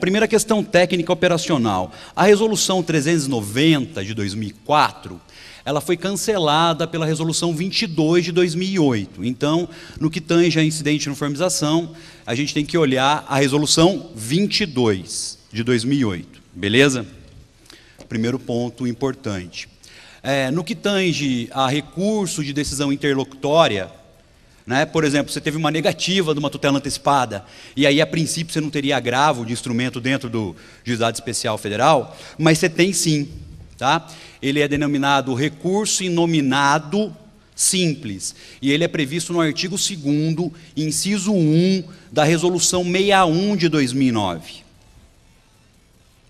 primeira questão técnica operacional. A resolução 390 de 2004, ela foi cancelada pela resolução 22 de 2008. Então, no que tange a incidente de uniformização, a gente tem que olhar a resolução 22 de 2008. Beleza? Primeiro ponto importante. É, no que tange a recurso de decisão interlocutória, né? Por exemplo, você teve uma negativa de uma tutela antecipada, e aí a princípio você não teria agravo de instrumento dentro do juizado especial federal, mas você tem sim. Tá? Ele é denominado recurso inominado simples, e ele é previsto no artigo 2 inciso 1 da resolução 61 de 2009.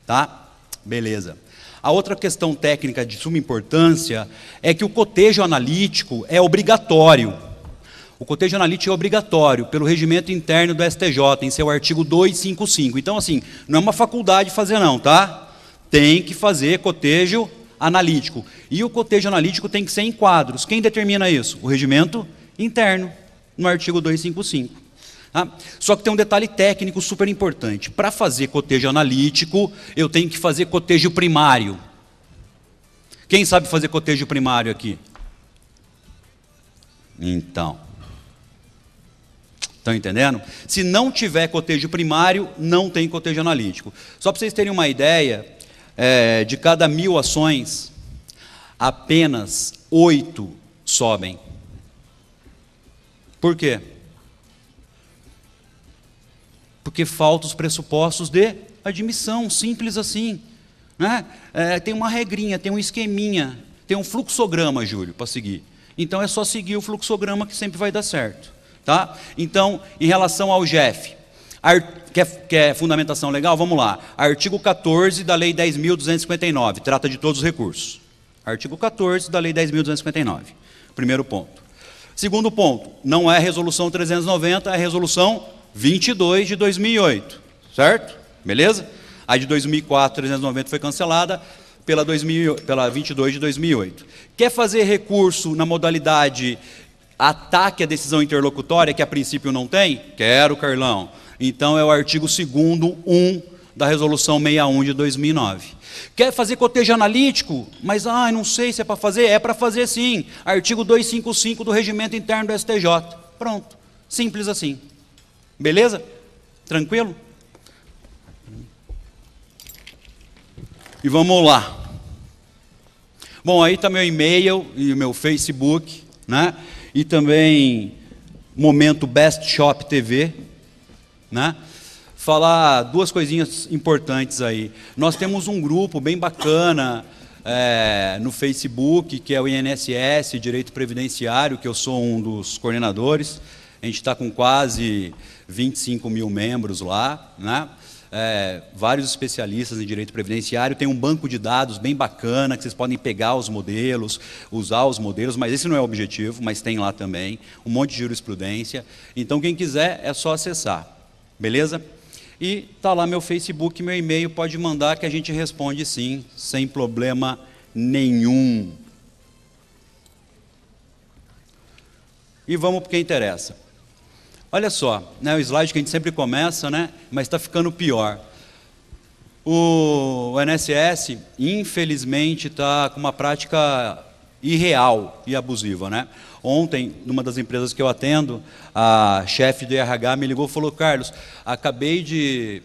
Tá? Beleza. A outra questão técnica de suma importância é que o cotejo analítico é obrigatório o cotejo analítico é obrigatório pelo regimento interno do STJ, em seu artigo 255. Então, assim, não é uma faculdade fazer, não, tá? Tem que fazer cotejo analítico. E o cotejo analítico tem que ser em quadros. Quem determina isso? O regimento interno, no artigo 255. Ah, só que tem um detalhe técnico super importante. Para fazer cotejo analítico, eu tenho que fazer cotejo primário. Quem sabe fazer cotejo primário aqui? Então. Estão entendendo? Se não tiver cotejo primário, não tem cotejo analítico. Só para vocês terem uma ideia, é, de cada mil ações, apenas oito sobem. Por quê? Porque faltam os pressupostos de admissão, simples assim. Né? É, tem uma regrinha, tem um esqueminha, tem um fluxograma, Júlio, para seguir. Então é só seguir o fluxograma que sempre vai dar certo. Tá? Então, em relação ao GEF, quer, é fundamentação legal? Vamos lá. Artigo 14 da Lei 10.259, trata de todos os recursos. Artigo 14 da Lei 10.259, primeiro ponto. Segundo ponto, não é resolução 390, é resolução 22 de 2008, certo? Beleza? A de 2004, 390 foi cancelada pela, 2000, pela 22 de 2008. Quer fazer recurso na modalidade ataque à decisão interlocutória, que a princípio não tem? Quero, Carlão. Então é o artigo 2 1 da resolução 61 de 2009. Quer fazer cotejo analítico? Mas ah, não sei se é para fazer, é para fazer sim. Artigo 255 do regimento interno do STJ. Pronto. Simples assim. Beleza? Tranquilo? E vamos lá. Bom, aí está meu e-mail e meu Facebook, né? e também momento Best Shop TV, né? Falar duas coisinhas importantes aí. Nós temos um grupo bem bacana é, no Facebook, que é o INSS Direito Previdenciário, que eu sou um dos coordenadores. A gente está com quase 25 mil membros lá, né? é, vários especialistas em direito previdenciário, tem um banco de dados bem bacana que vocês podem pegar os modelos, usar os modelos, mas esse não é o objetivo, mas tem lá também, um monte de jurisprudência. Então, quem quiser é só acessar, beleza? E tá lá meu Facebook, meu e-mail, pode mandar que a gente responde sim, sem problema nenhum. E vamos para o que interessa. Olha só, né, o slide que a gente sempre começa, né, mas está ficando pior. O, o NSS, infelizmente, está com uma prática irreal e abusiva. Né? Ontem, numa das empresas que eu atendo, a chefe do RH me ligou e falou: Carlos, acabei de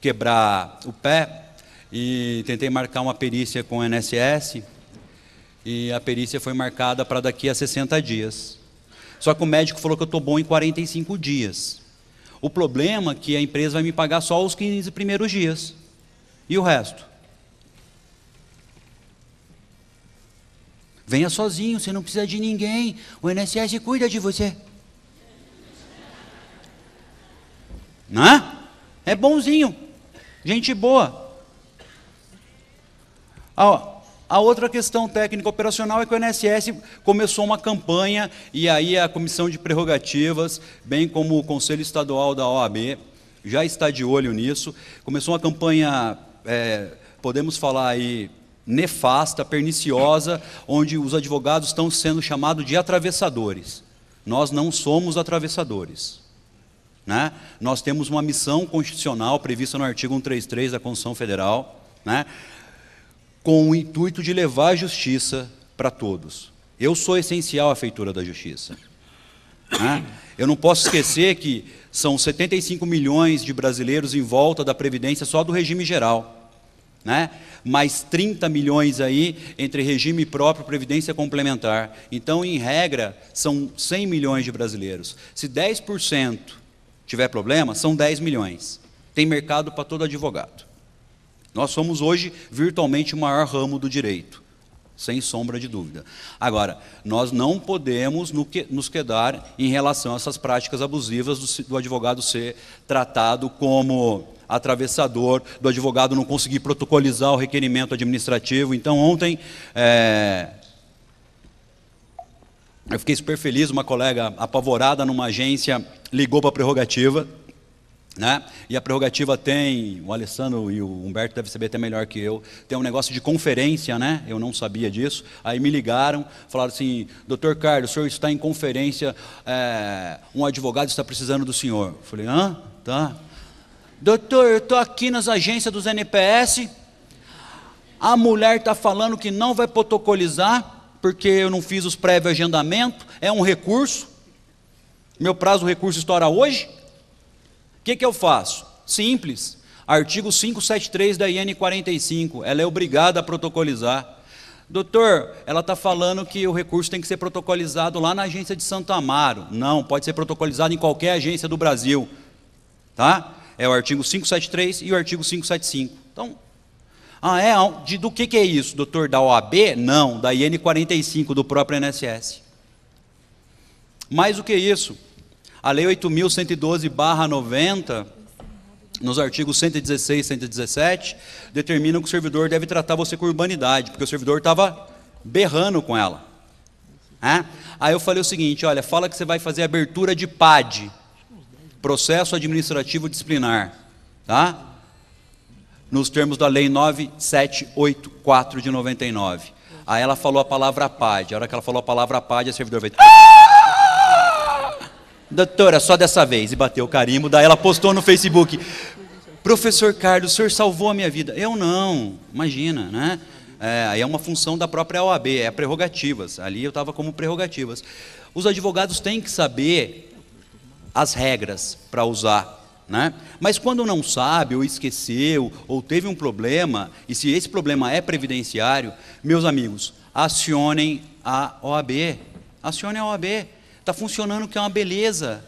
quebrar o pé e tentei marcar uma perícia com o NSS e a perícia foi marcada para daqui a 60 dias. Só que o médico falou que eu estou bom em 45 dias. O problema é que a empresa vai me pagar só os 15 primeiros dias. E o resto? Venha sozinho, você não precisa de ninguém. O INSS cuida de você. Né? É bonzinho. Gente boa. Ó, a outra questão técnica operacional é que o INSS começou uma campanha e aí a Comissão de Prerrogativas, bem como o Conselho Estadual da OAB, já está de olho nisso. Começou uma campanha, é, podemos falar aí, nefasta, perniciosa, onde os advogados estão sendo chamados de atravessadores. Nós não somos atravessadores. Né? Nós temos uma missão constitucional prevista no artigo 133 da Constituição Federal. Né? com o intuito de levar a justiça para todos. Eu sou essencial à feitura da justiça. Né? Eu não posso esquecer que são 75 milhões de brasileiros em volta da Previdência só do regime geral. Né? Mais 30 milhões aí entre regime próprio e Previdência complementar. Então, em regra, são 100 milhões de brasileiros. Se 10% tiver problema, são 10 milhões. Tem mercado para todo advogado. Nós somos hoje virtualmente o maior ramo do direito, sem sombra de dúvida. Agora, nós não podemos nos quedar em relação a essas práticas abusivas do advogado ser tratado como atravessador, do advogado não conseguir protocolizar o requerimento administrativo. Então, ontem, é... eu fiquei super feliz, uma colega apavorada numa agência ligou para a prerrogativa né? E a prerrogativa tem, o Alessandro e o Humberto devem saber até melhor que eu, tem um negócio de conferência, né? Eu não sabia disso. Aí me ligaram, falaram assim: Doutor Carlos, o senhor está em conferência, é, um advogado está precisando do senhor. Eu falei: hã? Tá. Doutor, eu estou aqui nas agências dos NPS, a mulher está falando que não vai protocolizar, porque eu não fiz os prévios agendamento, é um recurso, meu prazo recurso estoura hoje que, que eu faço? Simples. Artigo 573 da IN 45. Ela é obrigada a protocolizar. Doutor, ela está falando que o recurso tem que ser protocolizado lá na agência de Santo Amaro. Não, pode ser protocolizado em qualquer agência do Brasil. Tá? É o artigo 573 e o artigo 575. Então, ah, é? Ah, de, do que, que é isso, doutor? Da OAB? Não, da IN 45, do próprio NSS. Mais do que isso, a Lei 8.112-90, nos artigos 116 e 117, determina que o servidor deve tratar você com urbanidade, porque o servidor estava berrando com ela. É? Aí eu falei o seguinte: olha, fala que você vai fazer abertura de PAD, processo administrativo disciplinar, tá? Nos termos da Lei 9784 de 99. Aí ela falou a palavra PAD. A hora que ela falou a palavra PAD, a servidor veio. Doutora, é só dessa vez. E bateu o carimbo. Daí ela postou no Facebook: Professor Carlos, o senhor salvou a minha vida. Eu não, imagina, né? É, é uma função da própria OAB, é prerrogativas. Ali eu estava como prerrogativas. Os advogados têm que saber as regras para usar. Né? Mas quando não sabe, ou esqueceu, ou teve um problema, e se esse problema é previdenciário, meus amigos, acionem a OAB. Acionem a OAB está funcionando, que é uma beleza,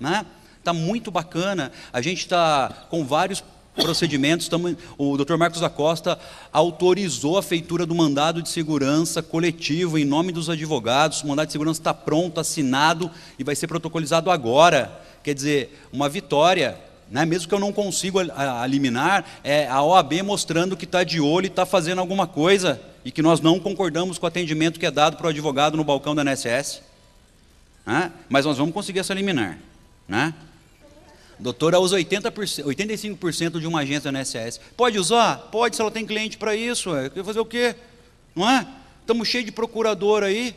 né? Está muito bacana. A gente está com vários procedimentos. Tamo, o Dr. Marcos da Costa autorizou a feitura do mandado de segurança coletivo em nome dos advogados. O mandado de segurança está pronto, assinado e vai ser protocolizado agora. Quer dizer, uma vitória. Né? Mesmo que eu não consiga eliminar, é a OAB mostrando que está de olho e está fazendo alguma coisa e que nós não concordamos com o atendimento que é dado para o advogado no balcão da NSS né? mas nós vamos conseguir essa liminar. Né? Doutora usa 80%, 85% de uma agência na SS. Pode usar? Pode, se ela tem cliente para isso. Quer fazer o quê? Não é? Estamos cheios de procurador aí.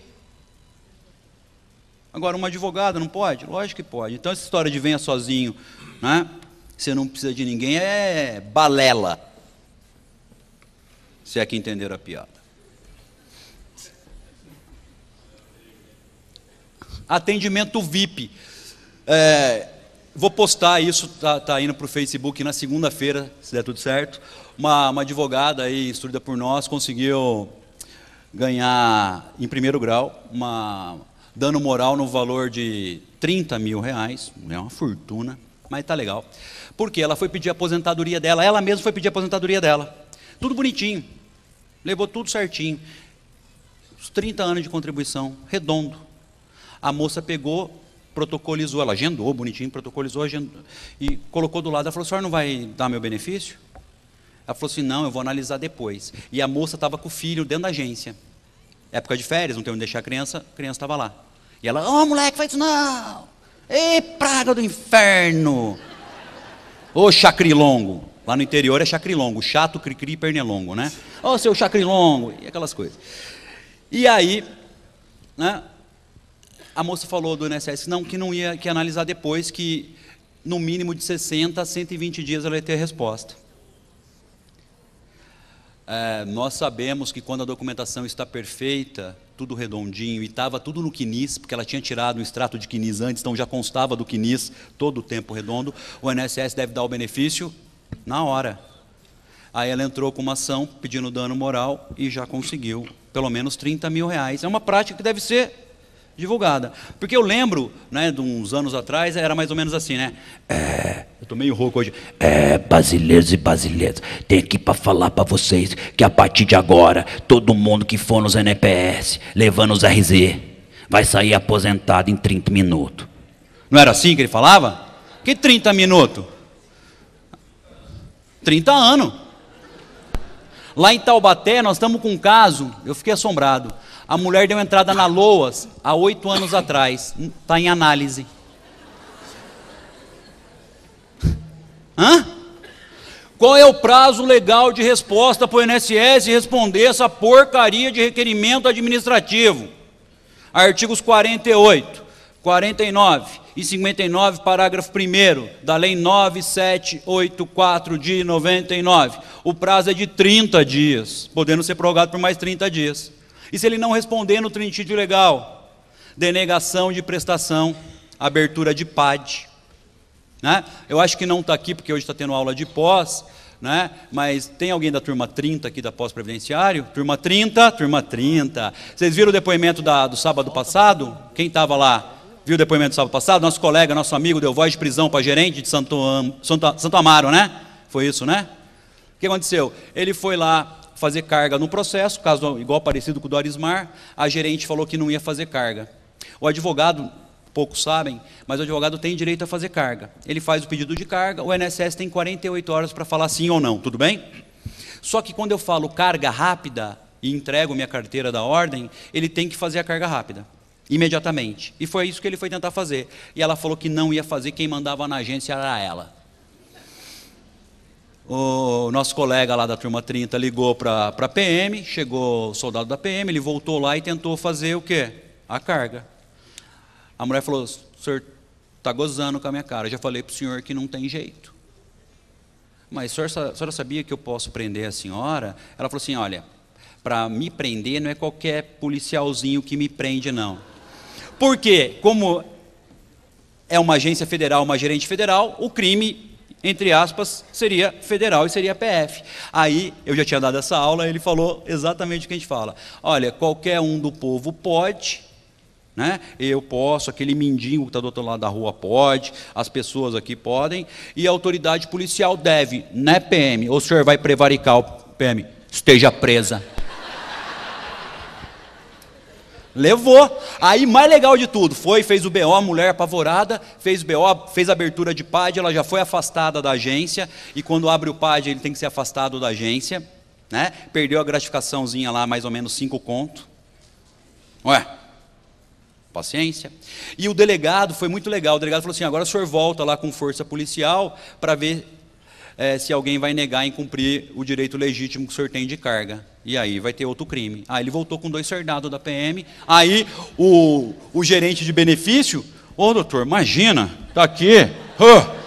Agora, uma advogada não pode? Lógico que pode. Então, essa história de venha sozinho, né? você não precisa de ninguém, é balela. Se é que entenderam a piada. Atendimento VIP. É, vou postar isso, tá, tá indo para o Facebook na segunda-feira, se der tudo certo. Uma, uma advogada aí, instruída por nós, conseguiu ganhar em primeiro grau uma dano moral no valor de 30 mil reais, é uma fortuna, mas tá legal. Porque ela foi pedir a aposentadoria dela, ela mesma foi pedir a aposentadoria dela. Tudo bonitinho, levou tudo certinho. Os 30 anos de contribuição, redondo. A moça pegou, protocolizou, ela agendou bonitinho, protocolizou agendou, e colocou do lado. Ela falou: senhor não vai dar meu benefício? Ela falou assim: não, eu vou analisar depois. E a moça estava com o filho dentro da agência. Época de férias, não tem onde deixar a criança, a criança estava lá. E ela: ô oh, moleque, faz isso não! Ê, praga do inferno! Ô chacrilongo! Lá no interior é chacrilongo, chato, cri-cri e pernilongo, né? Ô seu chacrilongo! E aquelas coisas. E aí, né? A moça falou do INSS não, que não ia que ia analisar depois, que no mínimo de 60 a 120 dias ela ia ter a resposta. É, nós sabemos que quando a documentação está perfeita, tudo redondinho, e estava tudo no quinis, porque ela tinha tirado um extrato de quinis antes, então já constava do quinis todo o tempo redondo, o INSS deve dar o benefício na hora. Aí ela entrou com uma ação pedindo dano moral e já conseguiu pelo menos 30 mil reais. É uma prática que deve ser divulgada. Porque eu lembro, né, de uns anos atrás, era mais ou menos assim, né? É, eu tô meio rouco hoje. É, brasileiros e brasileiras, tem aqui para falar para vocês que a partir de agora, todo mundo que for nos NPS, levando os RZ, vai sair aposentado em 30 minutos. Não era assim que ele falava? Que 30 minutos? 30 anos. Lá em Taubaté, nós estamos com um caso, eu fiquei assombrado. A mulher deu entrada na Loas há oito anos atrás. Está em análise. Hã? Qual é o prazo legal de resposta para o INSS responder essa porcaria de requerimento administrativo? Artigos 48, 49 e 59, parágrafo 1 da Lei 9784 de 99. O prazo é de 30 dias, podendo ser prorrogado por mais 30 dias. E se ele não responder no trintídio legal? Denegação de prestação, abertura de PAD. Né? Eu acho que não está aqui, porque hoje está tendo aula de pós, né? mas tem alguém da turma 30 aqui da pós-previdenciário? Turma 30, turma 30. Vocês viram o depoimento da, do sábado passado? Quem estava lá? Viu o depoimento do sábado passado? Nosso colega, nosso amigo, deu voz de prisão para gerente de Santo, Santo, Santo Amaro, né? Foi isso, né? O que aconteceu? Ele foi lá fazer carga no processo, caso igual parecido com o do Arismar, a gerente falou que não ia fazer carga. O advogado, poucos sabem, mas o advogado tem direito a fazer carga. Ele faz o pedido de carga, o INSS tem 48 horas para falar sim ou não, tudo bem? Só que quando eu falo carga rápida e entrego minha carteira da ordem, ele tem que fazer a carga rápida imediatamente. E foi isso que ele foi tentar fazer. E ela falou que não ia fazer, quem mandava na agência era ela o nosso colega lá da turma 30 ligou para a PM, chegou o soldado da PM, ele voltou lá e tentou fazer o quê? A carga. A mulher falou: o senhor está gozando com a minha cara, já falei para o senhor que não tem jeito. Mas a senhora, a senhora sabia que eu posso prender a senhora? Ela falou assim: olha, para me prender não é qualquer policialzinho que me prende, não. Porque, como é uma agência federal, uma gerente federal, o crime entre aspas, seria federal e seria PF. Aí eu já tinha dado essa aula, ele falou exatamente o que a gente fala. Olha, qualquer um do povo pode, né? Eu posso, aquele mendigo que está do outro lado da rua pode, as pessoas aqui podem, e a autoridade policial deve, né, PM? Ou o senhor vai prevaricar o PM? Esteja presa. Levou. Aí, mais legal de tudo, foi, fez o BO, a mulher apavorada, fez o BO, fez a abertura de PAD, ela já foi afastada da agência, e quando abre o PAD, ele tem que ser afastado da agência, né? Perdeu a gratificaçãozinha lá, mais ou menos cinco conto. Ué, paciência. E o delegado foi muito legal. O delegado falou assim: agora o senhor volta lá com força policial para ver é, se alguém vai negar em cumprir o direito legítimo que o senhor tem de carga. E aí vai ter outro crime. Aí ah, ele voltou com dois soldados da PM. Aí o, o gerente de benefício, ô doutor, imagina, tá aqui. Oh.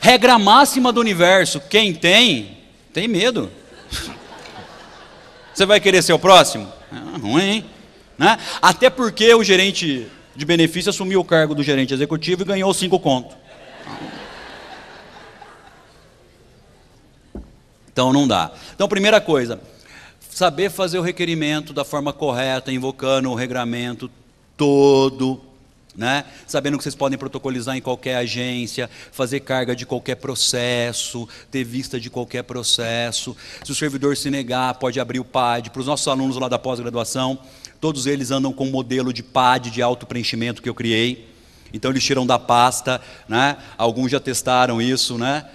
Regra máxima do universo: quem tem, tem medo. Você vai querer ser o próximo? É ruim, hein? Né? Até porque o gerente de benefício, assumiu o cargo do gerente executivo e ganhou cinco conto. Então não dá. Então, primeira coisa, saber fazer o requerimento da forma correta, invocando o regramento todo né? Sabendo que vocês podem protocolizar em qualquer agência, fazer carga de qualquer processo, ter vista de qualquer processo. Se o servidor se negar, pode abrir o PAD. Para os nossos alunos lá da pós-graduação, todos eles andam com o um modelo de PAD de auto preenchimento que eu criei. Então eles tiram da pasta, né? Alguns já testaram isso, né?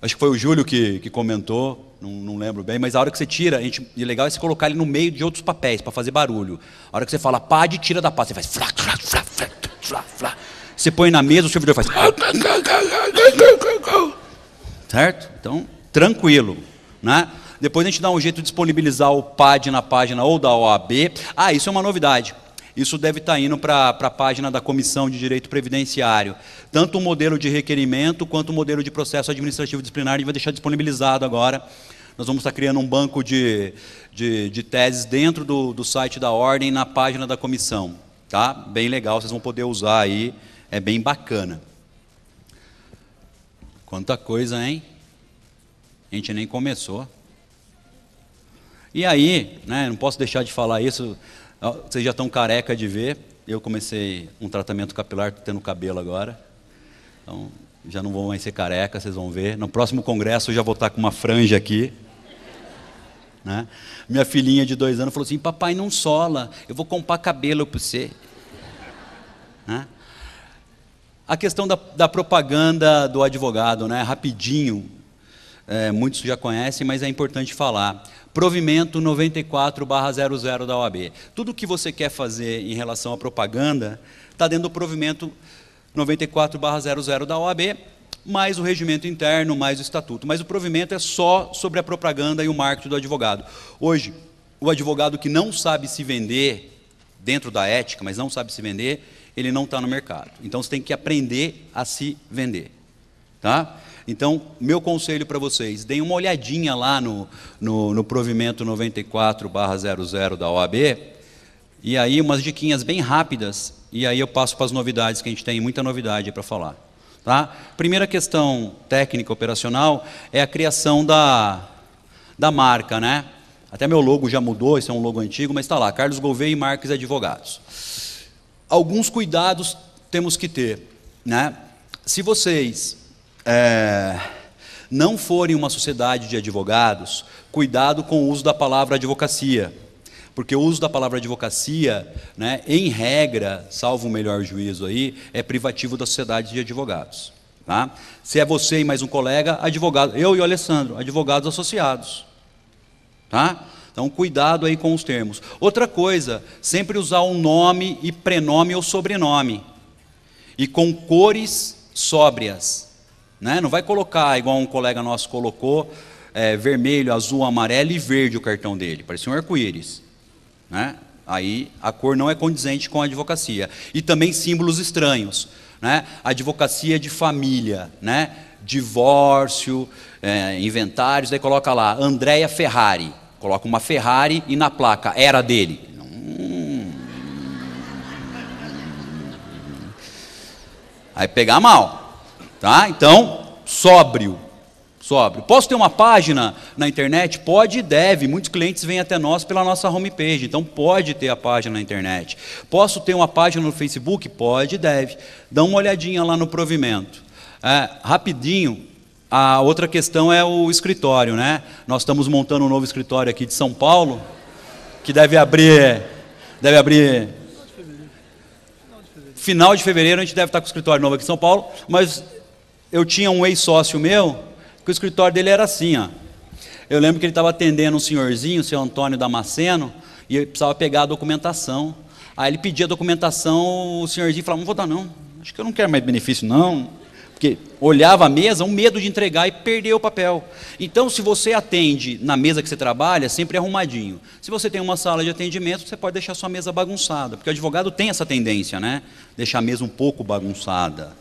Acho que foi o Júlio que, que comentou, não, não, lembro bem, mas a hora que você tira, a gente, e legal é você colocar ele no meio de outros papéis para fazer barulho. A hora que você fala PAD, tira da pasta, você faz frac, frac, frac, flá, flá. Você põe na mesa, o servidor faz. Certo? Então, tranquilo. Né? Depois a gente dá um jeito de disponibilizar o PAD na página ou da OAB. Ah, isso é uma novidade. Isso deve estar tá indo para a página da Comissão de Direito Previdenciário. Tanto o modelo de requerimento quanto o modelo de processo administrativo disciplinar a gente vai deixar disponibilizado agora. Nós vamos estar tá criando um banco de, de, de teses dentro do, do site da ordem na página da comissão tá? Bem legal, vocês vão poder usar aí, é bem bacana. Quanta coisa, hein? A gente nem começou. E aí, né, não posso deixar de falar isso, vocês já estão careca de ver, eu comecei um tratamento capilar, tendo cabelo agora, então já não vou mais ser careca, vocês vão ver. No próximo congresso eu já vou estar com uma franja aqui. Né? Minha filhinha de dois anos falou assim: Papai, não sola, eu vou comprar cabelo para você. Né? A questão da, da, propaganda do advogado, né? rapidinho, é, muitos já conhecem, mas é importante falar. Provimento 94-00 da OAB. Tudo que você quer fazer em relação à propaganda está dentro do provimento 94-00 da OAB, mais o regimento interno, mais o estatuto. Mas o provimento é só sobre a propaganda e o marketing do advogado. Hoje, o advogado que não sabe se vender, dentro da ética, mas não sabe se vender, ele não está no mercado. Então você tem que aprender a se vender. Tá? Então, meu conselho para vocês, deem uma olhadinha lá no, no, no provimento 94-00 da OAB, e aí umas diquinhas bem rápidas, e aí eu passo para as novidades, que a gente tem muita novidade para falar. Tá? Primeira questão técnica operacional é a criação da, da marca. Né? Até meu logo já mudou, esse é um logo antigo, mas está lá, Carlos Gouveia e Marques Advogados. Alguns cuidados temos que ter. Né? Se vocês é, não forem uma sociedade de advogados, cuidado com o uso da palavra advocacia porque o uso da palavra advocacia, né, em regra, salvo o um melhor juízo aí, é privativo da sociedade de advogados. Tá? Se é você e mais um colega, advogado, eu e o Alessandro, advogados associados. Tá? Então, cuidado aí com os termos. Outra coisa, sempre usar um nome e prenome ou sobrenome. E com cores sóbrias. Né? Não vai colocar, igual um colega nosso colocou, é, vermelho, azul, amarelo e verde o cartão dele. Parecia um arco-íris. Né? Aí a cor não é condizente com a advocacia. E também símbolos estranhos. Né? Advocacia de família, né? divórcio, é, inventários, aí coloca lá, Andréia Ferrari. Coloca uma Ferrari e na placa, era dele. Hum. Aí pegar mal. Tá? Então, sóbrio, sóbrio. Posso ter uma página na internet? Pode e deve. Muitos clientes vêm até nós pela nossa homepage, então pode ter a página na internet. Posso ter uma página no Facebook? Pode e deve. Dá uma olhadinha lá no provimento. É, rapidinho, a outra questão é o escritório, né? Nós estamos montando um novo escritório aqui de São Paulo, que deve abrir. Deve abrir. Final de fevereiro a gente deve estar com o escritório novo aqui em São Paulo, mas eu tinha um ex-sócio meu porque o escritório dele era assim, ó. Eu lembro que ele estava atendendo um senhorzinho, o senhor Antônio Damasceno, e ele precisava pegar a documentação. Aí ele pedia a documentação, o senhorzinho falava, não vou dar não, acho que eu não quero mais benefício não. Porque olhava a mesa, um medo de entregar e perder o papel. Então, se você atende na mesa que você trabalha, é sempre arrumadinho. Se você tem uma sala de atendimento, você pode deixar sua mesa bagunçada, porque o advogado tem essa tendência, né? Deixar a mesa um pouco bagunçada.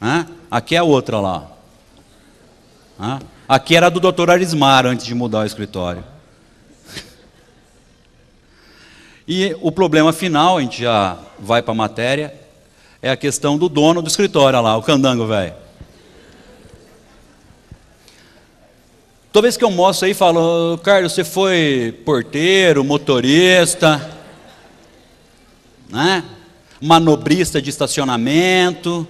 Né? Aqui é a outra lá. Aqui era do Dr. Arismar antes de mudar o escritório. E o problema final, a gente já vai para a matéria, é a questão do dono do escritório olha lá, o candango velho. Toda vez que eu mostro aí, falo, Carlos, você foi porteiro, motorista, né? manobrista de estacionamento.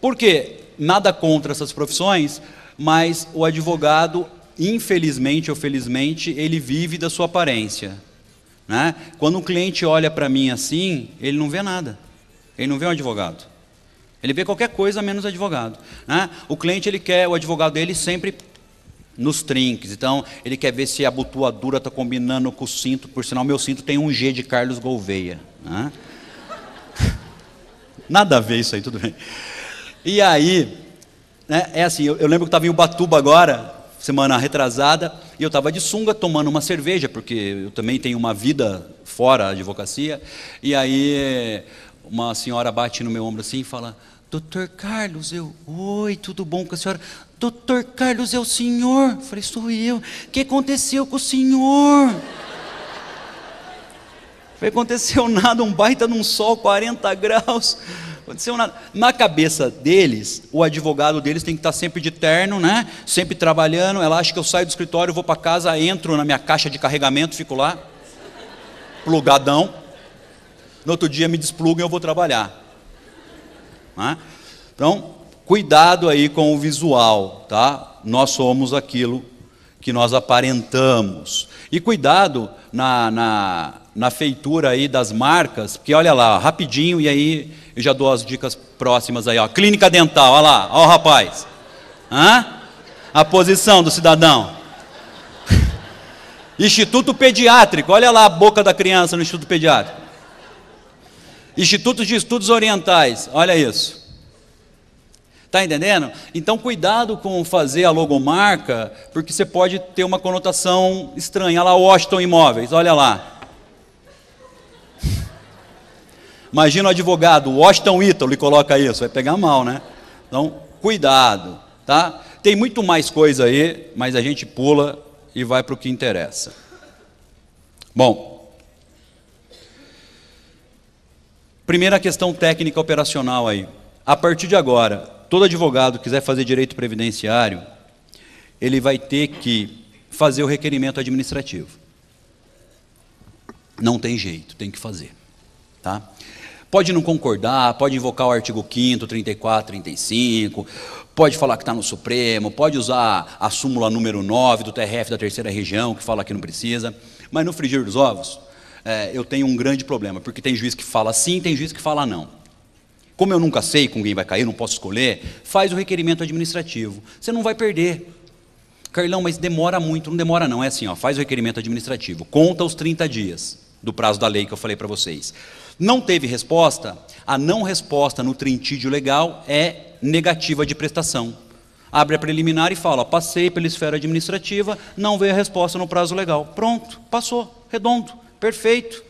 Por quê? Nada contra essas profissões, mas o advogado, infelizmente ou felizmente, ele vive da sua aparência. Né? Quando um cliente olha para mim assim, ele não vê nada. Ele não vê um advogado. Ele vê qualquer coisa menos advogado. Né? O cliente ele quer o advogado dele sempre nos trinques. Então, ele quer ver se a butuadura está combinando com o cinto. Por sinal, meu cinto tem um G de Carlos Gouveia. Né? Nada a ver isso aí, tudo bem. E aí, né, é assim, eu, eu lembro que eu estava em Ubatuba agora, semana retrasada, e eu estava de sunga tomando uma cerveja, porque eu também tenho uma vida fora a advocacia, e aí uma senhora bate no meu ombro assim e fala, doutor Carlos, eu, oi, tudo bom com a senhora? Doutor Carlos, é o senhor? Eu falei, sou eu. O que aconteceu com o senhor? Não aconteceu nada, um baita num sol, 40 graus aconteceu nada. Na cabeça deles, o advogado deles tem que estar sempre de terno, né? Sempre trabalhando. Ela acha que eu saio do escritório, vou para casa, entro na minha caixa de carregamento, fico lá, plugadão. No outro dia me desplugam e eu vou trabalhar. Né? Então, cuidado aí com o visual, tá? Nós somos aquilo que nós aparentamos. E cuidado na, na, na feitura aí das marcas, porque olha lá, rapidinho, e aí eu já dou as dicas próximas aí, ó. Clínica dental, olha lá, ó o rapaz. Hã? A posição do cidadão. Instituto Pediátrico, olha lá a boca da criança no Instituto Pediátrico. Instituto de Estudos Orientais, olha isso. Está entendendo? Então, cuidado com fazer a logomarca, porque você pode ter uma conotação estranha. Olha lá, Washington Imóveis, olha lá. Imagina o advogado, Washington Ítalo, e coloca isso, vai pegar mal, né? Então, cuidado, tá? Tem muito mais coisa aí, mas a gente pula e vai para o que interessa. Bom, primeira questão técnica operacional aí. A partir de agora, todo advogado que quiser fazer direito previdenciário, ele vai ter que fazer o requerimento administrativo. Não tem jeito, tem que fazer, tá? Pode não concordar, pode invocar o artigo 5, 34, 35, pode falar que está no Supremo, pode usar a súmula número 9 do TRF da terceira região, que fala que não precisa, mas no frigir dos ovos, é, eu tenho um grande problema, porque tem juiz que fala sim, tem juiz que fala não. Como eu nunca sei com quem vai cair, não posso escolher, faz o requerimento administrativo. Você não vai perder. Carlão, mas demora muito, não demora não, é assim, ó, faz o requerimento administrativo, conta os 30 dias do prazo da lei que eu falei para vocês. Não teve resposta, a não resposta no trintídio legal é negativa de prestação. Abre a preliminar e fala: passei pela esfera administrativa, não veio a resposta no prazo legal. Pronto, passou, redondo, perfeito.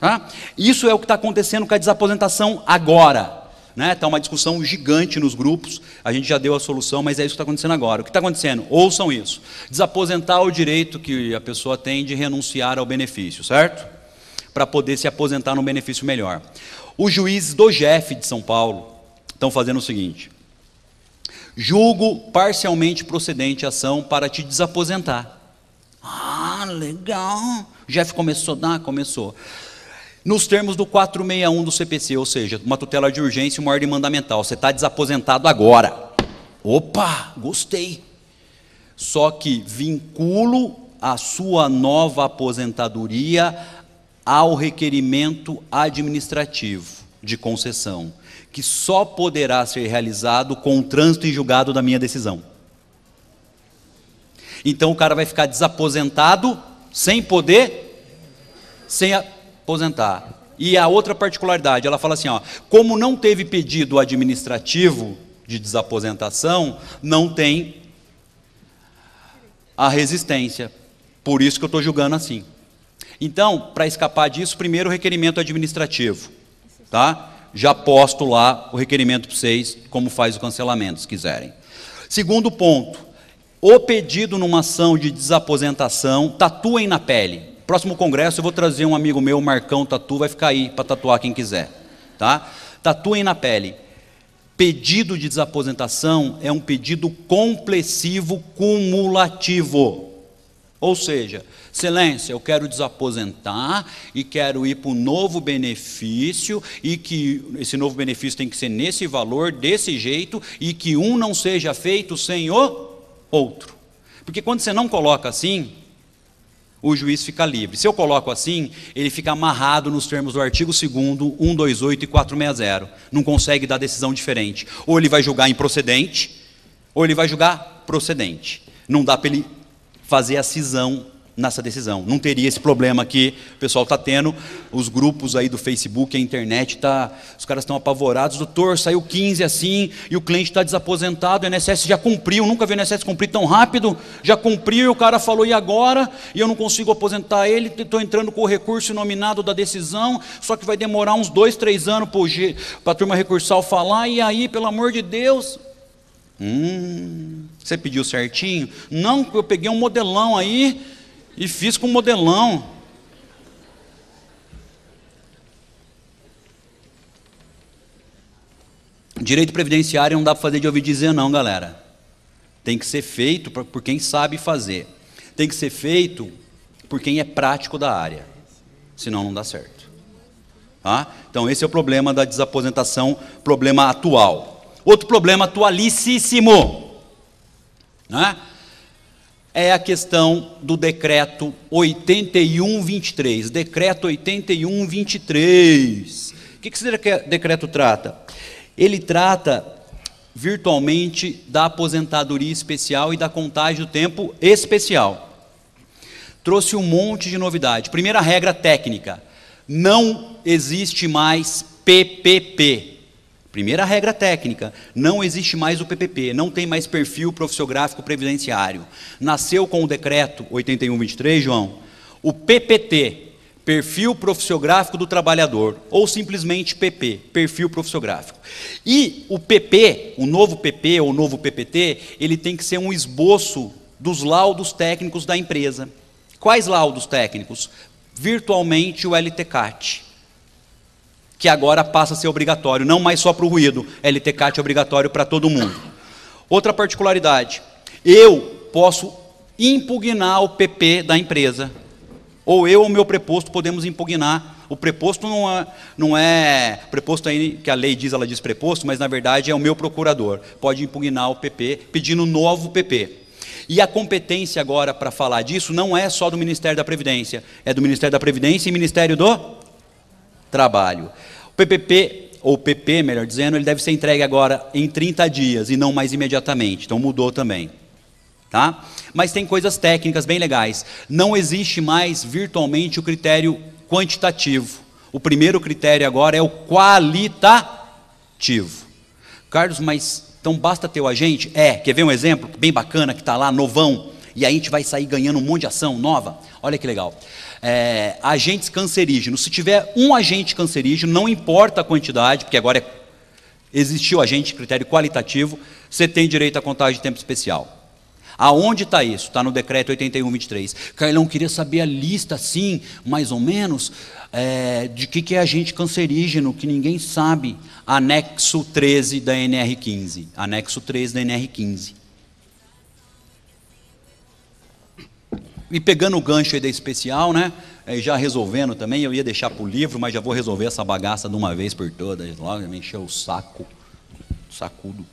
Tá? Isso é o que está acontecendo com a desaposentação agora. Está né? Tá uma discussão gigante nos grupos, a gente já deu a solução, mas é isso que está acontecendo agora. O que está acontecendo? Ouçam isso: desaposentar o direito que a pessoa tem de renunciar ao benefício, certo? para poder se aposentar num benefício melhor. Os juízes do GEF de São Paulo estão fazendo o seguinte: julgo parcialmente procedente a ação para te desaposentar. Ah, legal. Jeff começou a dar, começou. Nos termos do 461 do CPC, ou seja, uma tutela de urgência e uma ordem mandamental. Você está desaposentado agora. Opa, gostei. Só que vinculo a sua nova aposentadoria ao requerimento administrativo de concessão, que só poderá ser realizado com o trânsito em julgado da minha decisão. Então o cara vai ficar desaposentado, sem poder, sem aposentar. E a outra particularidade, ela fala assim: ó, como não teve pedido administrativo de desaposentação, não tem a resistência. Por isso que eu estou julgando assim. Então, para escapar disso, primeiro o requerimento administrativo, tá? Já posto lá o requerimento para vocês, como faz o cancelamento, se quiserem. Segundo ponto, o pedido numa ação de desaposentação, tatuem na pele. Próximo congresso eu vou trazer um amigo meu, Marcão Tatu, vai ficar aí para tatuar quem quiser, tá? Tatuem na pele. Pedido de desaposentação é um pedido complessivo cumulativo. Ou seja, excelência, eu quero desaposentar e quero ir para um novo benefício e que esse novo benefício tem que ser nesse valor, desse jeito e que um não seja feito sem o outro. Porque quando você não coloca assim, o juiz fica livre. Se eu coloco assim, ele fica amarrado nos termos do artigo 2 128 e 460. Não consegue dar decisão diferente. Ou ele vai julgar improcedente, ou ele vai julgar procedente. Não dá para ele fazer a cisão nessa decisão. Não teria esse problema que o pessoal está tendo, os grupos aí do Facebook, a internet, tá, os caras estão apavorados, doutor, saiu 15 assim, e o cliente está desaposentado, o INSS já cumpriu, nunca vi o INSS cumprir tão rápido, já cumpriu, e o cara falou, e agora? E eu não consigo aposentar ele, estou entrando com o recurso nominado da decisão, só que vai demorar uns dois, três anos para a turma recursal falar, e aí, pelo amor de Deus, Hum, você pediu certinho? Não, eu peguei um modelão aí e fiz com o modelão. Direito previdenciário não dá para fazer de ouvir dizer não, galera. Tem que ser feito por quem sabe fazer. Tem que ser feito por quem é prático da área. Senão não dá certo. Tá? Então esse é o problema da desaposentação, problema atual. Outro problema atualicíssimo né? é a questão do decreto 8123. Decreto 8123. O que esse decreto trata? Ele trata virtualmente da aposentadoria especial e da contagem do tempo especial. Trouxe um monte de novidade. Primeira regra técnica: não existe mais PPP Primeira regra técnica: não existe mais o PPP, não tem mais perfil profissiográfico previdenciário. Nasceu com o decreto 8123, João, o PPT, perfil profissiográfico do trabalhador, ou simplesmente PP, perfil profissiográfico. E o PP, o novo PP ou o novo PPT, ele tem que ser um esboço dos laudos técnicos da empresa. Quais laudos técnicos? Virtualmente o LTCAT que agora passa a ser obrigatório, não mais só para o ruído, LTCAT é obrigatório para todo mundo. Outra particularidade, eu posso impugnar o PP da empresa, ou eu ou meu preposto podemos impugnar o preposto não é, não é preposto aí que a lei diz, ela diz preposto, mas na verdade é o meu procurador. Pode impugnar o PP pedindo novo PP. E a competência agora para falar disso não é só do Ministério da Previdência, é do Ministério da Previdência e Ministério do Trabalho. PPP, ou PP, melhor dizendo, ele deve ser entregue agora em 30 dias e não mais imediatamente. Então mudou também. Tá? Mas tem coisas técnicas bem legais. Não existe mais virtualmente o critério quantitativo. O primeiro critério agora é o qualitativo. Carlos, mas então basta ter o agente? É, quer ver um exemplo bem bacana que está lá, novão? e aí a gente vai sair ganhando um monte de ação nova. Olha que legal. É, agentes cancerígenos. Se tiver um agente cancerígeno, não importa a quantidade, porque agora é, existiu agente critério qualitativo, você tem direito à contagem de tempo especial. Aonde está isso? Está no decreto 8123. Carlão queria saber a lista, sim, mais ou menos, é, de que, que é agente cancerígeno, que ninguém sabe. Anexo 13 da NR15. Anexo 13 da NR15. E pegando o gancho aí da especial, né? E é, já resolvendo também, eu ia deixar pro livro, mas já vou resolver essa bagaça de uma vez por todas. Logo me encheu o saco. Sacudo.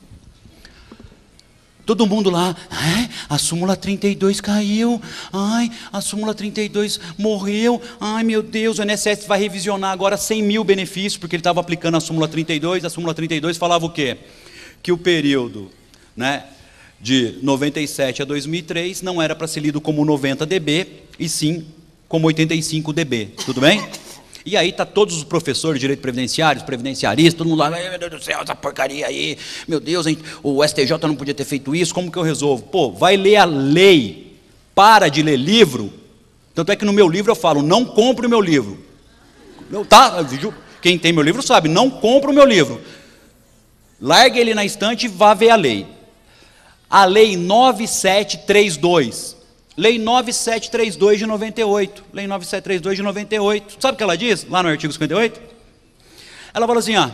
Todo mundo lá, é, a súmula 32 caiu, ai, a súmula 32 morreu, ai meu Deus, o INSS vai revisionar agora 100 mil benefícios, porque ele estava aplicando a súmula 32, a súmula 32 falava o quê? Que o período né, de 97 a 2003 não era para ser lido como 90 dB, e sim como 85 dB. Tudo bem? E aí tá todos os professores de direito previdenciário, previdenciaristas, todo mundo lá, meu Deus do céu, essa porcaria aí, meu Deus, hein? o STJ não podia ter feito isso, como que eu resolvo? Pô, vai ler a lei, para de ler livro. Tanto é que no meu livro eu falo, não compre o meu livro. Não, tá? Quem tem meu livro sabe, não compra o meu livro. Larga ele na estante e vá ver a lei a Lei 9732. Lei 9732 de 98. Lei 9732 de 98. Sabe o que ela diz lá no artigo 58? Ela fala assim, ó.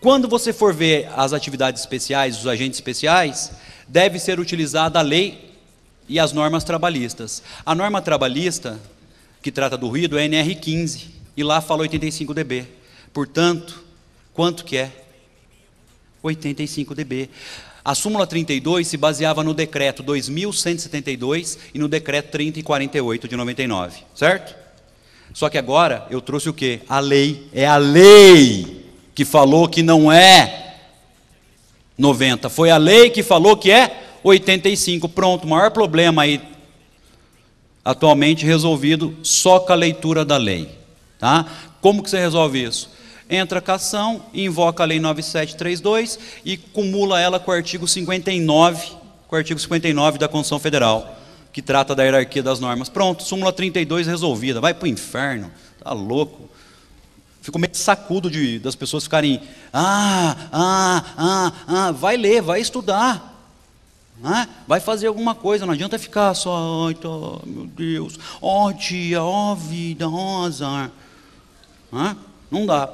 Quando você for ver as atividades especiais, os agentes especiais, deve ser utilizada a lei e as normas trabalhistas. A norma trabalhista, que trata do ruído, é NR15, e lá fala 85 dB. Portanto, quanto que é? 85 dB. A súmula 32 se baseava no decreto 2172 e no decreto 3048 de 99, certo? Só que agora eu trouxe o quê? A lei. É a lei que falou que não é 90. Foi a lei que falou que é 85. Pronto, o maior problema aí atualmente resolvido só com a leitura da lei, tá? Como que você resolve isso? entra cação, invoca a lei 9732 e cumula ela com o artigo 59, com o artigo 59 da Constituição Federal, que trata da hierarquia das normas. Pronto, súmula 32 resolvida, vai para o inferno, tá louco. Fico meio sacudo de, das pessoas ficarem, ah, ah, ah, ah, vai ler, vai estudar. Né? vai fazer alguma coisa, não adianta ficar só, ai, tá, meu Deus, ó oh, tia, ó oh, vida, ó oh, azar. Né? não dá.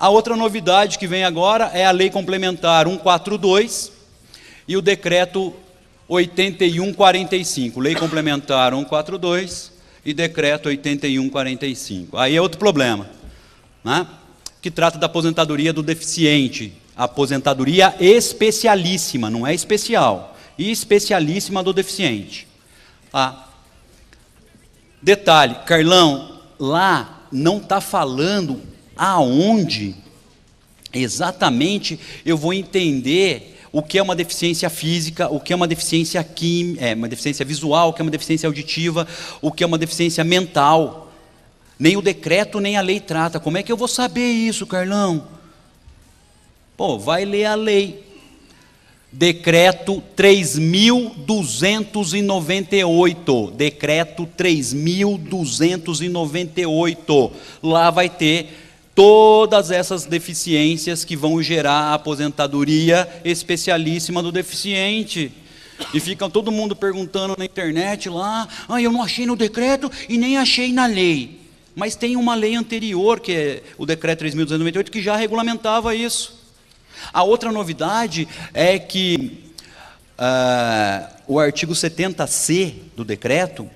A outra novidade que vem agora é a Lei Complementar 142 e o Decreto 8145. Lei Complementar 142 e Decreto 8145. Aí é outro problema, né? que trata da aposentadoria do deficiente. Aposentadoria especialíssima, não é especial. E especialíssima do deficiente. Ah. Detalhe, Carlão, lá não está falando aonde exatamente eu vou entender o que é uma deficiência física, o que é uma deficiência química, é, uma deficiência visual, o que é uma deficiência auditiva, o que é uma deficiência mental. Nem o decreto nem a lei trata. Como é que eu vou saber isso, Carlão? Pô, vai ler a lei. Decreto 3298. Decreto 3298. Lá vai ter todas essas deficiências que vão gerar a aposentadoria especialíssima do deficiente. E fica todo mundo perguntando na internet lá: ah, eu não achei no decreto e nem achei na lei. Mas tem uma lei anterior, que é o decreto 3.298, que já regulamentava isso. A outra novidade é que uh, o artigo 70C do decreto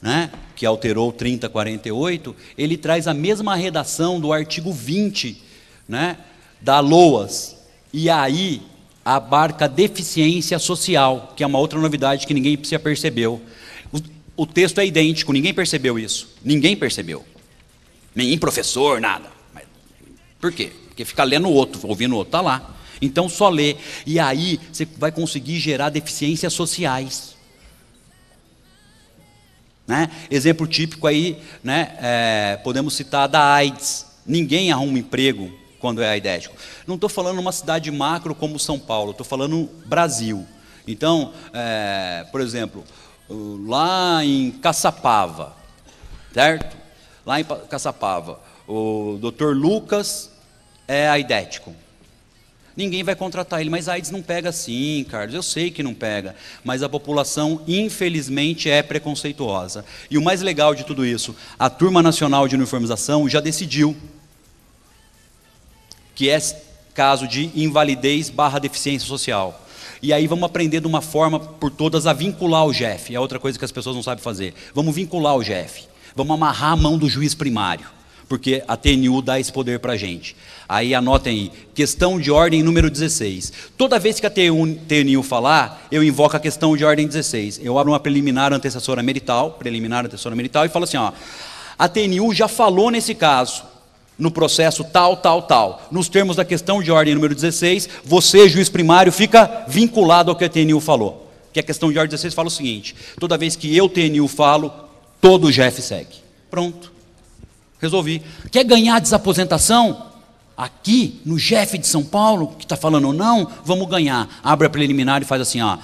né, que alterou 3048, ele traz a mesma redação do artigo 20 né, da LOAS. E aí abarca deficiência social, que é uma outra novidade que ninguém se apercebeu. O, o texto é idêntico, ninguém percebeu isso. Ninguém percebeu. Nenhum professor, nada. Mas, por quê? Porque fica lendo o outro, ouvindo o outro, está lá. Então só lê. E aí você vai conseguir gerar deficiências sociais. Né? Exemplo típico aí, né, é, podemos citar da AIDS. Ninguém arruma emprego quando é aidético. Não estou falando uma cidade macro como São Paulo, estou falando Brasil. Então, é, por exemplo, lá em Caçapava, certo? Lá em Caçapava, o doutor Lucas é aidético. Ninguém vai contratar ele, mas a AIDS não pega sim, Carlos. Eu sei que não pega, mas a população, infelizmente, é preconceituosa. E o mais legal de tudo isso, a Turma Nacional de Uniformização já decidiu que é caso de invalidez barra deficiência social. E aí vamos aprender de uma forma por todas a vincular o GEF. É outra coisa que as pessoas não sabem fazer. Vamos vincular o GEF. Vamos amarrar a mão do juiz primário porque a TNU dá esse poder para a gente. Aí anotem aí, questão de ordem número 16. Toda vez que a TNU falar, eu invoco a questão de ordem 16. Eu abro uma preliminar antecessora merital, preliminar antecessora merital, e falo assim: ó, a TNU já falou nesse caso, no processo tal, tal, tal. Nos termos da questão de ordem número 16, você, juiz primário, fica vinculado ao que a TNU falou. Que a questão de ordem 16 fala o seguinte: toda vez que eu, TNU, falo, todo o GF segue. Pronto resolvi. Quer ganhar desaposentação? Aqui, no Jeff de São Paulo, que está falando ou não, vamos ganhar. Abre a preliminar e faz assim, ó.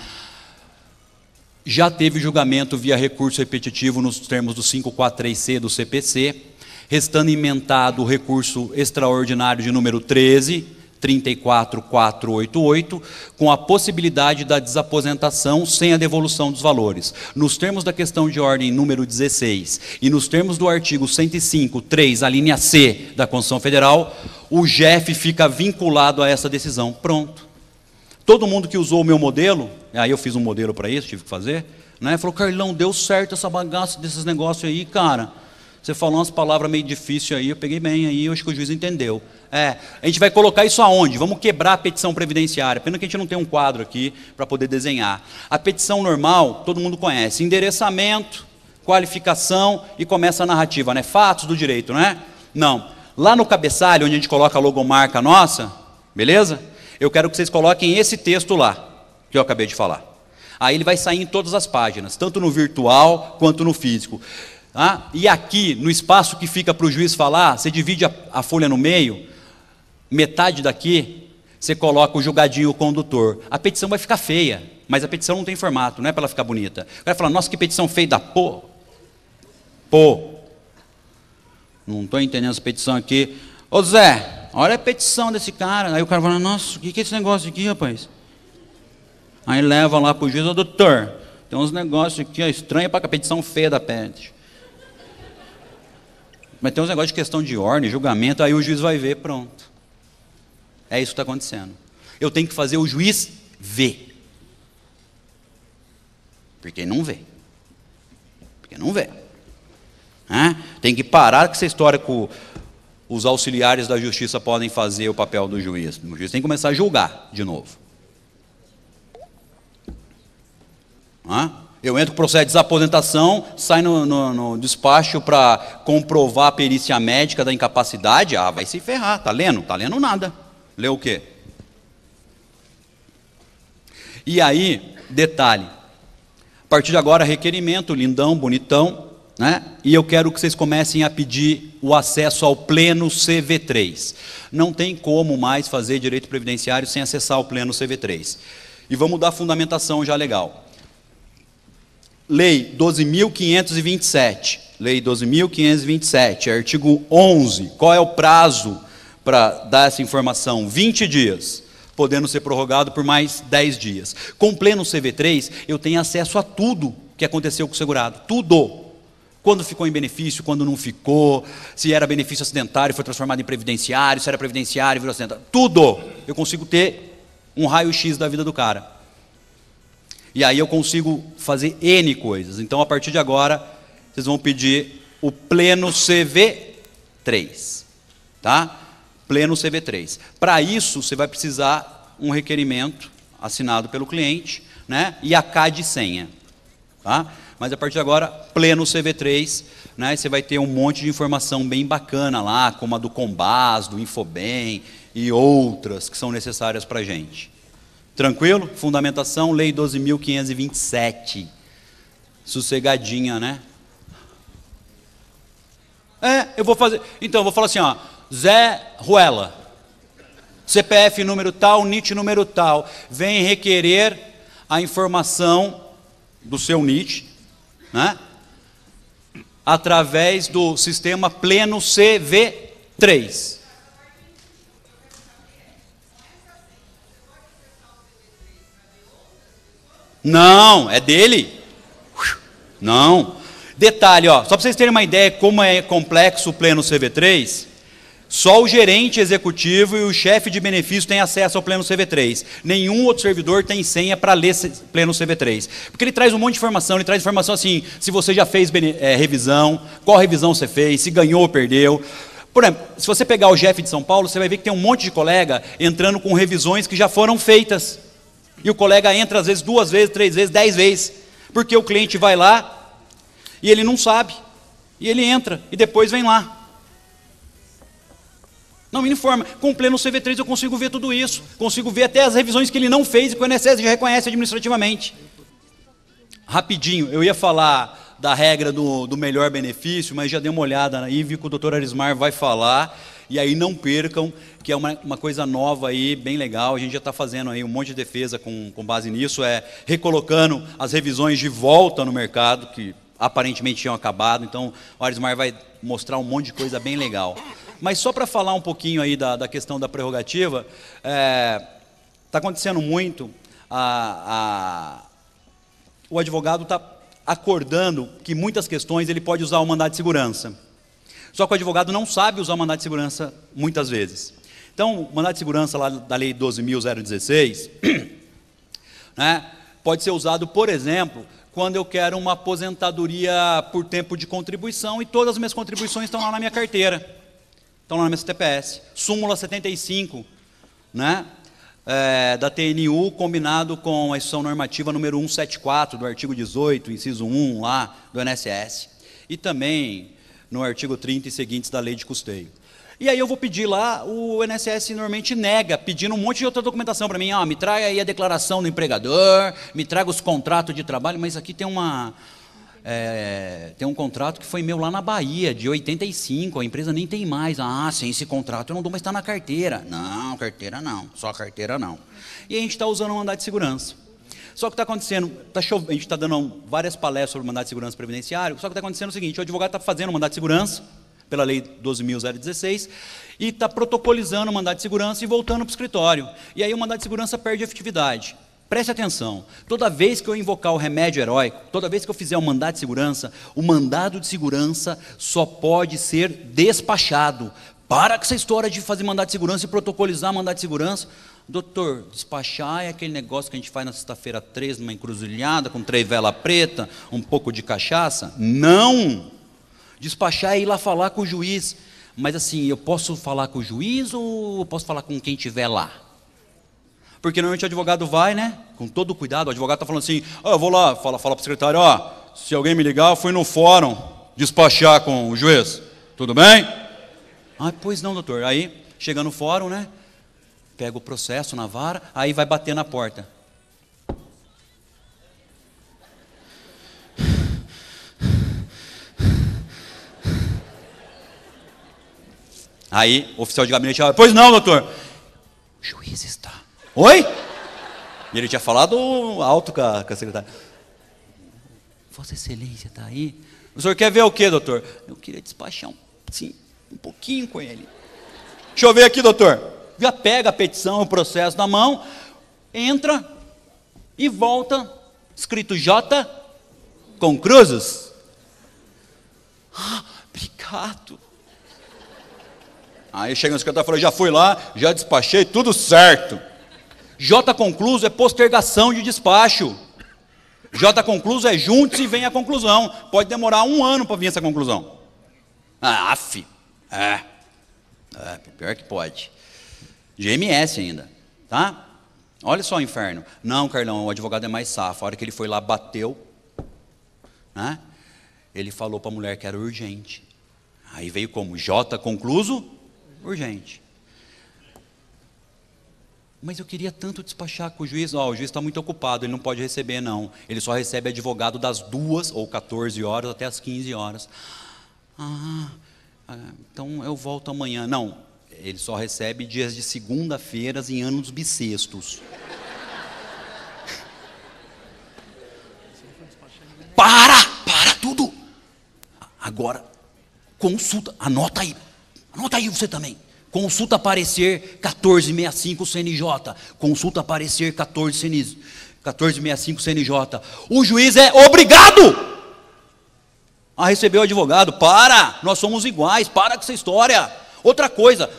Já teve julgamento via recurso repetitivo nos termos do 543C do CPC, restando inventado o recurso extraordinário de número 13, 34488, com a possibilidade da desaposentação sem a devolução dos valores. Nos termos da questão de ordem número 16 e nos termos do artigo 105, 3, a linha C da Constituição Federal, o GEF fica vinculado a essa decisão. Pronto. Todo mundo que usou o meu modelo, aí eu fiz um modelo para isso, tive que fazer, né? Falou, Carlão, deu certo essa bagaça desses negócios aí, cara. Você falou umas palavras meio difícil aí, eu peguei bem aí, eu acho que o juiz entendeu. É, a gente vai colocar isso aonde? Vamos quebrar a petição previdenciária. Pena que a gente não tem um quadro aqui para poder desenhar. A petição normal, todo mundo conhece. Endereçamento, qualificação e começa a narrativa, né? Fatos do direito, né? Não. Lá no cabeçalho, onde a gente coloca a logomarca nossa, beleza? Eu quero que vocês coloquem esse texto lá, que eu acabei de falar. Aí ele vai sair em todas as páginas, tanto no virtual quanto no físico. Tá? E aqui, no espaço que fica para o juiz falar, você divide a, a folha no meio, metade daqui, você coloca o julgadinho, o condutor. A petição vai ficar feia, mas a petição não tem formato, não é para ela ficar bonita. O cara fala, nossa, que petição feia da pô. Pô. Não estou entendendo essa petição aqui. Ô Zé, olha a petição desse cara. Aí o cara fala, nossa, o que, que é esse negócio aqui, rapaz? Aí leva lá para o juiz, ô doutor, tem uns negócios aqui ó, estranho para a petição feia da pet. Mas tem uns negócios de questão de ordem, julgamento, aí o juiz vai ver, pronto. É isso que está acontecendo. Eu tenho que fazer o juiz ver. Porque não vê. Porque não vê. Tem que parar com essa história com os auxiliares da justiça podem fazer o papel do juiz. O juiz tem que começar a julgar de novo. Eu entro com processo de desaposentação, saio no, no, no despacho para comprovar a perícia médica da incapacidade. Ah, vai se ferrar, tá lendo? Tá lendo nada. Leu o quê? E aí, detalhe. A partir de agora, requerimento, lindão, bonitão, né? E eu quero que vocês comecem a pedir o acesso ao pleno CV3. Não tem como mais fazer direito previdenciário sem acessar o pleno CV3. E vamos dar fundamentação já legal. Lei 12.527. Lei 12.527, artigo 11. Qual é o prazo para dar essa informação? 20 dias, podendo ser prorrogado por mais 10 dias. Com pleno CV3, eu tenho acesso a tudo que aconteceu com o segurado, tudo. Quando ficou em benefício, quando não ficou, se era benefício acidentário, foi transformado em previdenciário, se era previdenciário, virou acidentário, tudo. Eu consigo ter um raio-x da vida do cara. E aí eu consigo fazer N coisas. Então, a partir de agora, vocês vão pedir o pleno CV3. Tá? Pleno CV3. Para isso, você vai precisar um requerimento assinado pelo cliente né? e a CAD senha. Tá? Mas a partir de agora, pleno CV3, né? você vai ter um monte de informação bem bacana lá, como a do Combas, do Infobem e outras que são necessárias para a gente. Tranquilo? Fundamentação, lei 12.527. Sossegadinha, né? É, eu vou fazer. Então, eu vou falar assim, ó. Zé Ruela. CPF número tal, NIT número tal. Vem requerer a informação do seu NIT, né? Através do sistema pleno CV3. Não, é dele. Não. Detalhe, ó, só para vocês terem uma ideia como é complexo o pleno CV3, só o gerente executivo e o chefe de benefício têm acesso ao pleno CV3. Nenhum outro servidor tem senha para ler pleno CV3. Porque ele traz um monte de informação, ele traz informação assim, se você já fez é, revisão, qual revisão você fez, se ganhou ou perdeu. Por exemplo, se você pegar o chefe de São Paulo, você vai ver que tem um monte de colega entrando com revisões que já foram feitas. E o colega entra às vezes duas vezes, três vezes, dez vezes, porque o cliente vai lá e ele não sabe. E ele entra e depois vem lá. Não me informa. Com o pleno CV3 eu consigo ver tudo isso. Consigo ver até as revisões que ele não fez e que o INSS já reconhece administrativamente. Rapidinho, eu ia falar da regra do, do melhor benefício, mas já dei uma olhada aí, vi que o doutor Arismar vai falar. E aí não percam que é uma, uma coisa nova aí, bem legal. A gente já está fazendo aí um monte de defesa com, com base nisso, é recolocando as revisões de volta no mercado, que aparentemente tinham acabado. Então, o Arismar vai mostrar um monte de coisa bem legal. Mas só para falar um pouquinho aí da, da questão da prerrogativa, está é, tá acontecendo muito, a, a, o advogado está acordando que muitas questões ele pode usar o mandado de segurança. Só que o advogado não sabe usar o mandado de segurança muitas vezes. Então, o mandato de segurança lá da Lei 12.016 né, pode ser usado, por exemplo, quando eu quero uma aposentadoria por tempo de contribuição e todas as minhas contribuições estão lá na minha carteira, estão lá na minha CTPS. Súmula 75 né, é, da TNU, combinado com a instituição normativa número 174 do artigo 18, inciso 1 lá do NSS. E também no artigo 30 e seguintes da Lei de Custeio. E aí eu vou pedir lá, o INSS normalmente nega, pedindo um monte de outra documentação para mim. Ah, me traga aí a declaração do empregador, me traga os contratos de trabalho, mas aqui tem uma. É, tem um contrato que foi meu lá na Bahia, de 85, a empresa nem tem mais. Ah, sem esse contrato eu não dou, mas está na carteira. Não, carteira não, só carteira não. E a gente está usando o um mandato de segurança. Só que está acontecendo, tá a gente está dando várias palestras sobre o mandato de segurança previdenciário, só que está acontecendo o seguinte, o advogado está fazendo o mandato de segurança, pela Lei 12.016, e está protocolizando o mandado de segurança e voltando para o escritório. E aí o mandado de segurança perde efetividade. Preste atenção, toda vez que eu invocar o remédio heróico, toda vez que eu fizer um mandado de segurança, o mandado de segurança só pode ser despachado. Para com essa história de fazer mandado de segurança e protocolizar mandado de segurança. Doutor, despachar é aquele negócio que a gente faz na sexta-feira 3, numa encruzilhada, com três vela preta, um pouco de cachaça? Não! Despachar é ir lá falar com o juiz. Mas assim, eu posso falar com o juiz ou posso falar com quem estiver lá? Porque normalmente o advogado vai, né? Com todo cuidado, o advogado está falando assim, oh, eu vou lá, fala, fala para o secretário, ó, oh, se alguém me ligar, eu fui no fórum despachar com o juiz. Tudo bem? Ah, pois não, doutor. Aí, chega no fórum, né? Pega o processo na vara, aí vai bater na porta. Aí o oficial de gabinete fala, pois não, doutor. O juiz está. Oi? E ele tinha falado alto com a, com a secretária. Vossa Excelência está aí? O senhor quer ver o quê, doutor? Eu queria despachar um, sim, um pouquinho com ele. Deixa eu ver aqui, doutor. Já pega a petição, o processo na mão, entra e volta, escrito J com cruzes. Ah, obrigado. Aí chega no escritório e fala: já fui lá, já despachei, tudo certo. J concluso é postergação de despacho. J concluso é juntos e vem a conclusão. Pode demorar um ano para vir essa conclusão. Ah, af. É. é. Pior que pode. GMS ainda. Tá? Olha só o inferno. Não, Carlão, o advogado é mais safo. A hora que ele foi lá, bateu. Né? Ele falou para a mulher que era urgente. Aí veio como? J concluso urgente. Mas eu queria tanto despachar com o juiz. Ó, oh, o juiz está muito ocupado, ele não pode receber, não. Ele só recebe advogado das duas ou 14 horas até as 15 horas. Ah, ah, então eu volto amanhã. Não, ele só recebe dias de segunda-feiras em anos bissextos. para! Para tudo! Agora, consulta, anota aí. Anota aí você também. Consulta parecer 1465 CNJ. Consulta parecer 14 1465 CNJ. O juiz é obrigado a receber o advogado. Para, nós somos iguais, para com essa história. Outra coisa,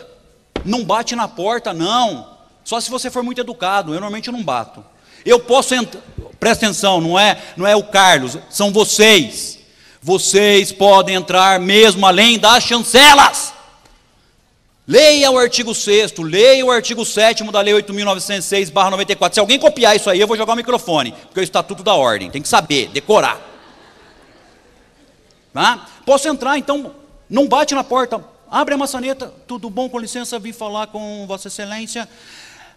não bate na porta, não. Só se você for muito educado. Eu normalmente não bato. Eu posso entrar. Presta atenção, não é, não é o Carlos, são vocês. Vocês podem entrar mesmo além das chancelas. Leia o artigo 6, leia o artigo 7 da Lei 8.906-94. Se alguém copiar isso aí, eu vou jogar o microfone, porque é o Estatuto da Ordem, tem que saber, decorar. Tá? Posso entrar, então, não bate na porta, abre a maçaneta, tudo bom, com licença, vim falar com Vossa Excelência.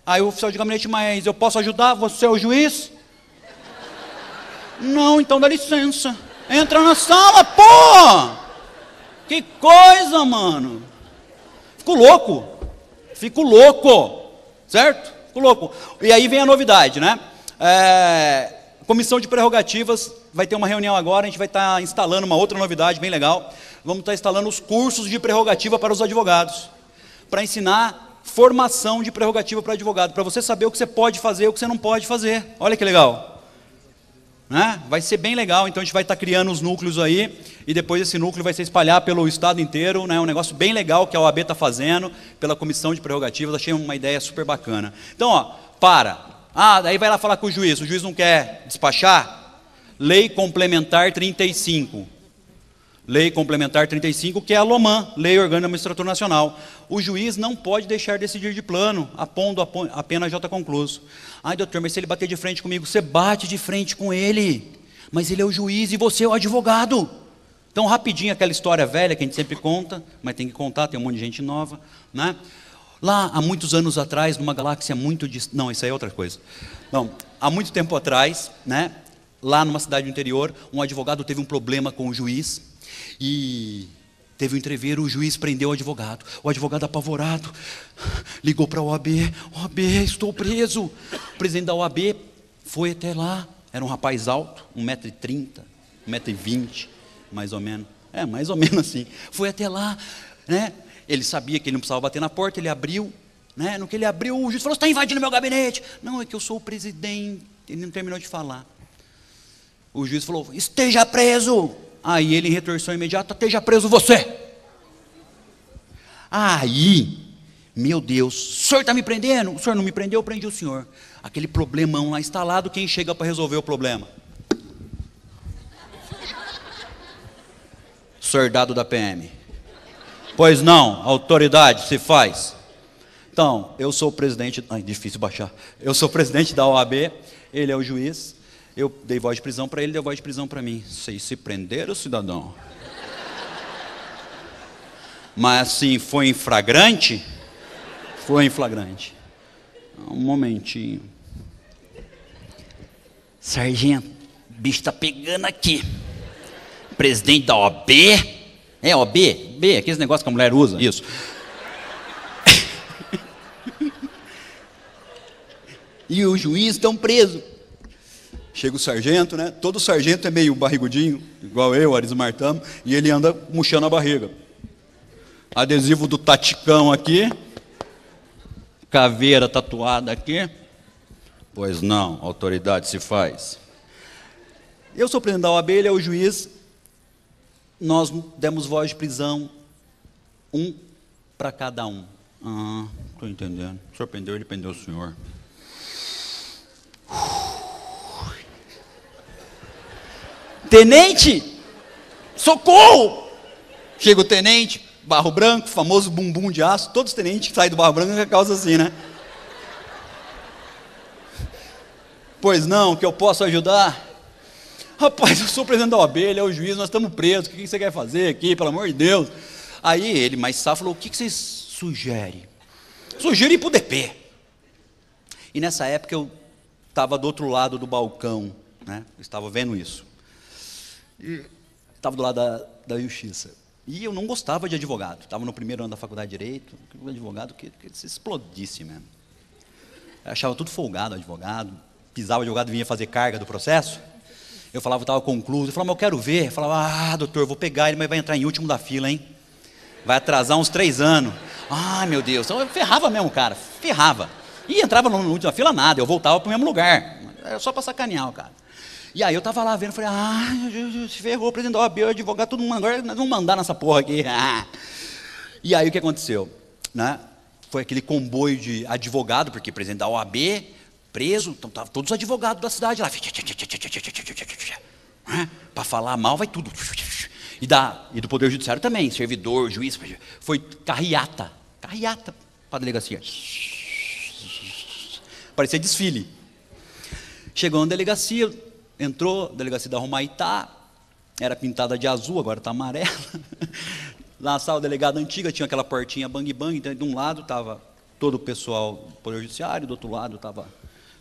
Aí o oficial de gabinete, mas eu posso ajudar? Você é o juiz? Não, então dá licença. Entra na sala, pô! Que coisa, mano! Fico louco. Fico louco. Certo? Fico louco. E aí vem a novidade, né? É, comissão de prerrogativas vai ter uma reunião agora, a gente vai estar tá instalando uma outra novidade bem legal. Vamos estar tá instalando os cursos de prerrogativa para os advogados. Para ensinar formação de prerrogativa para advogado, para você saber o que você pode fazer e o que você não pode fazer. Olha que legal. Né? Vai ser bem legal, então a gente vai estar tá criando os núcleos aí, e depois esse núcleo vai se espalhar pelo estado inteiro, né? um negócio bem legal que a OAB está fazendo, pela comissão de prerrogativas, achei uma ideia super bacana. Então, ó, para. Ah, daí vai lá falar com o juiz, o juiz não quer despachar? Lei Complementar 35. Lei Complementar 35, que é a LOMAN, Lei Orgânica Administrator Nacional. O juiz não pode deixar decidir de plano, apondo a pena J tá concluso. Ai, doutor, mas se ele bater de frente comigo, você bate de frente com ele. Mas ele é o juiz e você é o advogado. Então, rapidinho, aquela história velha que a gente sempre conta, mas tem que contar, tem um monte de gente nova, né? Lá, há muitos anos atrás, numa galáxia muito distante. Não, isso aí é outra coisa. Não, há muito tempo atrás, né? Lá numa cidade do interior, um advogado teve um problema com o juiz e teve um entrever, o juiz prendeu o advogado. O advogado apavorado ligou para a OAB: OAB, estou preso. O presidente da OAB foi até lá. Era um rapaz alto, 1,30m, 1,20m, mais ou menos. É, mais ou menos assim. Foi até lá, né? Ele sabia que ele não precisava bater na porta, ele abriu, né? No que ele abriu, o juiz falou: está invadindo meu gabinete. Não, é que eu sou o presidente. Ele não terminou de falar. O juiz falou: Esteja preso. Aí ele, em retorção imediata, esteja preso você. Aí, meu Deus, o senhor está me prendendo? O senhor não me prendeu, eu prendi o senhor. Aquele problemão lá instalado, quem chega para resolver o problema? Sordado da PM. Pois não, autoridade, se faz. Então, eu sou o presidente. Ai, difícil baixar. Eu sou o presidente da OAB, ele é o juiz. Eu dei voz de prisão para ele, deu voz de prisão para mim. Vocês se prenderam, cidadão? Mas assim, foi em flagrante? Foi em flagrante. Ah, um momentinho. Sargento, o bicho tá pegando aqui. Presidente da OB. É OB? B, aqueles negócios que a mulher usa. Isso. e os juízes estão presos. Chega o sargento, né? Todo sargento é meio barrigudinho, igual eu, Aris Martamo, e ele anda murchando a barriga. Adesivo do taticão aqui, caveira tatuada aqui. Pois não, autoridade se faz. Eu sou presidente da OAB, ele é o juiz. Nós demos voz de prisão, um para cada um. Ah, estou entendendo. O senhor prendeu, ele prendeu o senhor. Uf. Tenente, socorro! Chega o tenente, barro branco, famoso bumbum de aço. Todos os tenentes que saem do barro branco é causa assim, né? Pois não, que eu posso ajudar? Rapaz, eu sou o presidente da OAB, ele é o juiz, nós estamos presos, o que você quer fazer aqui, pelo amor de Deus? Aí ele, mais sábio, falou: o que vocês sugerem? Sugere ir para o DP. E nessa época eu estava do outro lado do balcão, né? Eu estava vendo isso. Estava do lado da, da justiça. E eu não gostava de advogado. Estava no primeiro ano da faculdade de Direito, um advogado que, que se explodisse mesmo. Eu achava tudo folgado, advogado. Pisava o advogado vinha fazer carga do processo. Eu falava, estava concluído. Eu falava, mas eu quero ver. Eu falava, ah, doutor, vou pegar ele, mas vai entrar em último da fila, hein? Vai atrasar uns três anos. Ah, meu Deus. Então, eu ferrava mesmo, cara. Ferrava. E entrava no último da fila nada. Eu voltava para o mesmo lugar. Era é só para sacanear o cara. E aí eu estava lá vendo, falei, ah, se ferrou, o presidente da OAB, o advogado, todo mundo, agora nós vamos mandar nessa porra aqui. E aí o que aconteceu? Né? Foi aquele comboio de advogado, porque presidente da OAB, preso, então estavam todos os advogados da cidade lá. Né? Para falar mal vai tudo. E, da, e do Poder Judiciário também, servidor, juiz. Foi carriata, carriata para a delegacia. Parecia desfile. Chegou na delegacia, entrou, delegacia da Romaitá, era pintada de azul, agora está amarela. Lá a sala delegada antiga tinha aquela portinha bang-bang, então de um lado estava todo o pessoal do Poder Judiciário, do outro lado estava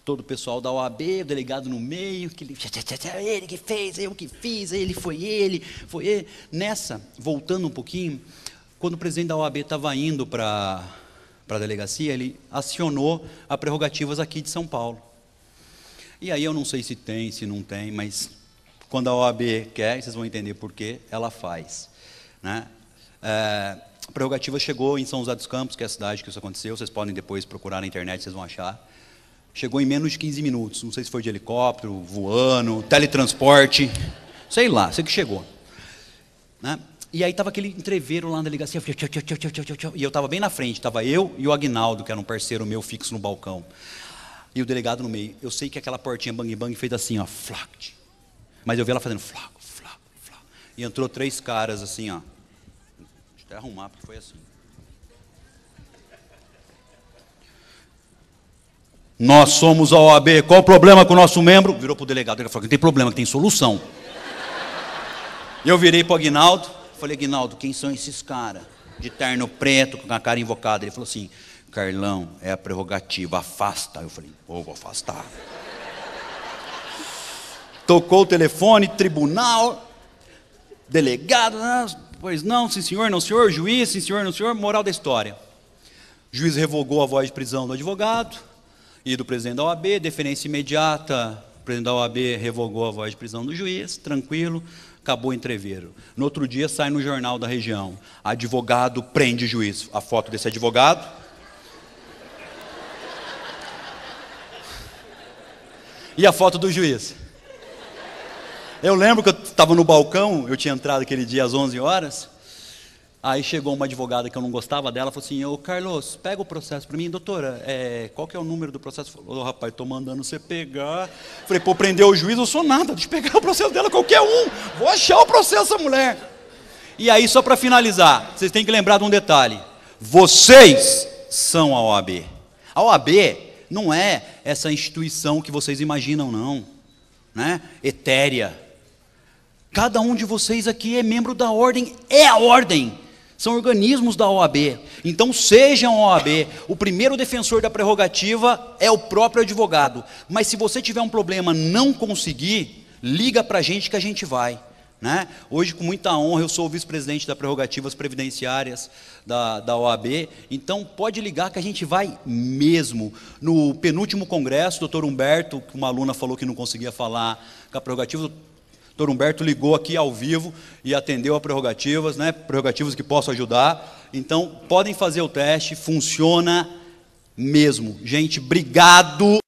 todo o pessoal da OAB, o delegado no meio, que ele, ele que fez, eu que fiz, ele foi ele, foi ele. Nessa, voltando um pouquinho, quando o presidente da OAB estava indo para a delegacia, ele acionou a prerrogativas aqui de São Paulo. E aí eu não sei se tem, se não tem, mas quando a OAB quer, vocês vão entender por que ela faz. Né? É, a prerrogativa chegou em São José dos Campos, que é a cidade que isso aconteceu, vocês podem depois procurar na internet, vocês vão achar. Chegou em menos de 15 minutos, não sei se foi de helicóptero, voando, teletransporte, sei lá, sei que chegou. Né? E aí estava aquele entreveiro lá na delegacia, e eu estava bem na frente, estava eu e o Agnaldo, que era um parceiro meu fixo no balcão. E o delegado no meio. Eu sei que aquela portinha bang bang fez assim, ó, flact. Mas eu vi ela fazendo flaco, flaco, flac. E entrou três caras assim, ó. Deixa eu até arrumar, porque foi assim. Nós somos a OAB, qual o problema com o nosso membro? Virou para o delegado, ele falou que não tem problema, que tem solução. Eu virei para o Aguinaldo, falei, Aguinaldo, quem são esses caras? De terno preto, com a cara invocada. Ele falou assim, Carlão, é a prerrogativa, afasta. Eu falei, oh, vou afastar. Tocou o telefone, tribunal, delegado, ah, pois não, sim senhor, não senhor, juiz, sim senhor, não senhor, moral da história. O juiz revogou a voz de prisão do advogado e do presidente da OAB, deferência imediata, o presidente da OAB revogou a voz de prisão do juiz, tranquilo, acabou o entreveiro. No outro dia sai no jornal da região, advogado prende juiz. A foto desse advogado e a foto do juiz. Eu lembro que eu estava no balcão, eu tinha entrado aquele dia às 11 horas. Aí chegou uma advogada que eu não gostava dela, falou assim: Ô Carlos, pega o processo para mim, doutora, é, qual que é o número do processo? Falou: oh, rapaz, estou mandando você pegar. Falei: pô, prender o juiz, eu sou nada, deixa eu pegar o processo dela, qualquer um, vou achar o processo dessa mulher. E aí, só para finalizar, vocês têm que lembrar de um detalhe: vocês são a OAB. A OAB não é essa instituição que vocês imaginam, não, né? Etérea. Cada um de vocês aqui é membro da ordem, é a ordem. São organismos da OAB. Então sejam OAB. O primeiro defensor da prerrogativa é o próprio advogado. Mas se você tiver um problema, não conseguir, liga para a gente que a gente vai. Né? Hoje, com muita honra, eu sou vice-presidente das Prerrogativas Previdenciárias da, da OAB. Então, pode ligar que a gente vai mesmo. No penúltimo congresso, o doutor Humberto, uma aluna falou que não conseguia falar com a prerrogativa, o doutor Humberto ligou aqui ao vivo e atendeu a Prerrogativas, né? Prerrogativas que posso ajudar. Então, podem fazer o teste, funciona mesmo. Gente, obrigado.